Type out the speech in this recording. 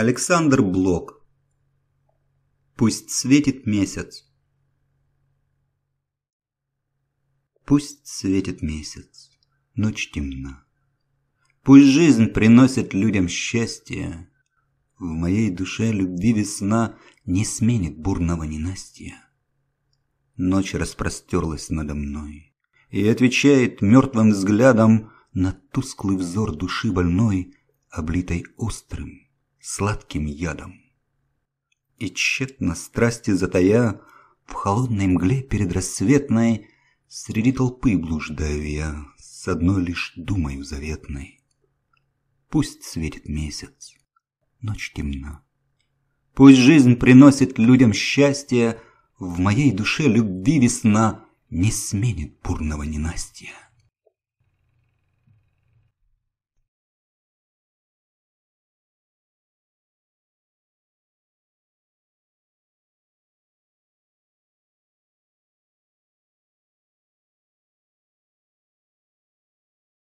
Александр Блок. Пусть светит месяц. Пусть светит месяц. Ночь темна. Пусть жизнь приносит людям счастье. В моей душе любви весна не сменит бурного ненастья. Ночь распростерлась надо мной и отвечает мертвым взглядом на тусклый взор души больной, облитой острым сладким ядом. И тщетно страсти затая, в холодной мгле предрассветной, Среди толпы блуждаю я, с одной лишь думою заветной. Пусть светит месяц, ночь темна. Пусть жизнь приносит людям счастье, В моей душе любви весна Не сменит бурного ненастья.